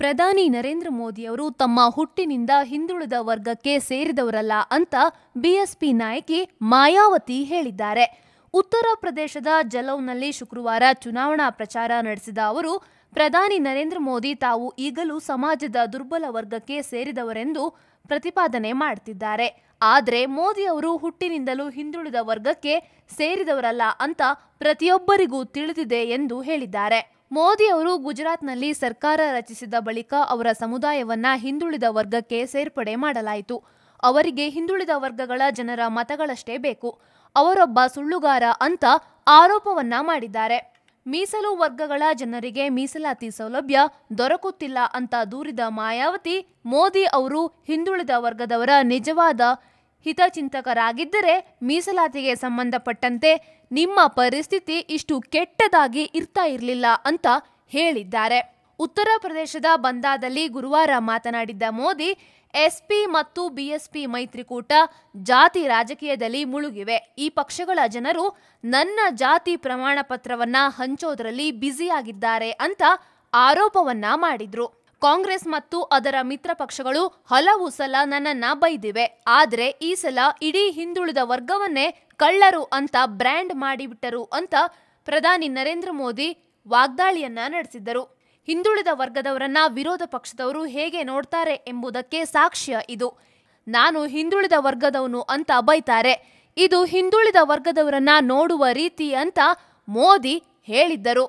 ಪ್ರಧಾನಿ ನರೇಂದ್ರ ಮೋದಿಯವರು ತಮ್ಮ ಹುಟ್ಟಿನಿಂದ ಹಿಂದುಳಿದ ವರ್ಗಕ್ಕೆ ಸೇರಿದವರಲ್ಲ ಅಂತ ಬಿಎಸ್ಪಿ ನಾಯಕಿ ಮಾಯಾವತಿ ಹೇಳಿದ್ದಾರೆ ಉತ್ತರ ಪ್ರದೇಶದ ಜಲೌನಲ್ಲಿ ಶುಕ್ರವಾರ ಚುನಾವಣಾ ಪ್ರಚಾರ ನಡೆಸಿದ ಅವರು ಪ್ರಧಾನಿ ನರೇಂದ್ರ ಮೋದಿ ತಾವು ಈಗಲೂ ಸಮಾಜದ ದುರ್ಬಲ ವರ್ಗಕ್ಕೆ ಸೇರಿದವರೆಂದು ಪ್ರತಿಪಾದನೆ ಮಾಡ್ತಿದ್ದಾರೆ ಆದರೆ ಮೋದಿ ಅವರು ಹುಟ್ಟಿನಿಂದಲೂ ಹಿಂದುಳಿದ ವರ್ಗಕ್ಕೆ ಸೇರಿದವರಲ್ಲ ಅಂತ ಪ್ರತಿಯೊಬ್ಬರಿಗೂ ತಿಳಿದಿದೆ ಎಂದು ಹೇಳಿದ್ದಾರೆ ಮೋದಿ ಅವರು ಗುಜರಾತ್ನಲ್ಲಿ ಸರ್ಕಾರ ರಚಿಸಿದ ಬಳಿಕ ಅವರ ಸಮುದಾಯವನ್ನ ಹಿಂದುಳಿದ ವರ್ಗಕ್ಕೆ ಸೇರ್ಪಡೆ ಮಾಡಲಾಯಿತು ಅವರಿಗೆ ಹಿಂದುಳಿದ ವರ್ಗಗಳ ಜನರ ಮತಗಳಷ್ಟೇ ಬೇಕು ಅವರೊಬ್ಬ ಸುಳ್ಳುಗಾರ ಅಂತ ಆರೋಪವನ್ನ ಮಾಡಿದ್ದಾರೆ ಮೀಸಲು ವರ್ಗಗಳ ಜನರಿಗೆ ಮೀಸಲಾತಿ ಸೌಲಭ್ಯ ದೊರಕುತ್ತಿಲ್ಲ ಅಂತ ದೂರಿದ ಮಾಯಾವತಿ ಮೋದಿ ಅವರು ಹಿಂದುಳಿದ ವರ್ಗದವರ ನಿಜವಾದ ಹಿತಚಿಂತಕರಾಗಿದ್ದರೆ ಮೀಸಲಾತಿಗೆ ಸಂಬಂಧಪಟ್ಟಂತೆ ನಿಮ್ಮ ಪರಿಸ್ಥಿತಿ ಇಷ್ಟು ಕೆಟ್ಟದಾಗಿ ಇರ್ತಾ ಇರಲಿಲ್ಲ ಅಂತ ಹೇಳಿದ್ದಾರೆ ಉತ್ತರ ಪ್ರದೇಶದ ಬಂದಾದಲ್ಲಿ ಗುರುವಾರ ಮಾತನಾಡಿದ್ದ ಮೋದಿ ಎಸ್ಪಿ ಮತ್ತು ಬಿಎಸ್ಪಿ ಮೈತ್ರಿಕೂಟ ಜಾತಿ ರಾಜಕೀಯದಲ್ಲಿ ಮುಳುಗಿವೆ ಈ ಪಕ್ಷಗಳ ಜನರು ನನ್ನ ಜಾತಿ ಪ್ರಮಾಣ ಪತ್ರವನ್ನ ಹಂಚೋದ್ರಲ್ಲಿ ಬ್ಯುಸಿಯಾಗಿದ್ದಾರೆ ಅಂತ ಆರೋಪವನ್ನ ಮಾಡಿದ್ರು ಕಾಂಗ್ರೆಸ್ ಮತ್ತು ಅದರ ಮಿತ್ರ ಪಕ್ಷಗಳು ಹಲವು ಸಲ ನನ್ನನ್ನ ಬೈದಿವೆ ಆದರೆ ಈ ಸಲ ಇಡೀ ಹಿಂದುಳಿದ ವರ್ಗವನ್ನೇ ಕಳ್ಳರು ಅಂತ ಬ್ರ್ಯಾಂಡ್ ಮಾಡಿಬಿಟ್ಟರು ಅಂತ ಪ್ರಧಾನಿ ನರೇಂದ್ರ ಮೋದಿ ವಾಗ್ದಾಳಿಯನ್ನ ನಡೆಸಿದ್ದರು ಹಿಂದುಳಿದ ವರ್ಗದವರನ್ನ ವಿರೋಧ ಪಕ್ಷದವರು ಹೇಗೆ ನೋಡ್ತಾರೆ ಎಂಬುದಕ್ಕೆ ಸಾಕ್ಷ್ಯ ಇದು ನಾನು ಹಿಂದುಳಿದ ವರ್ಗದವನು ಅಂತ ಬೈತಾರೆ ಇದು ಹಿಂದುಳಿದ ವರ್ಗದವರನ್ನ ನೋಡುವ ರೀತಿ ಅಂತ ಮೋದಿ ಹೇಳಿದ್ದರು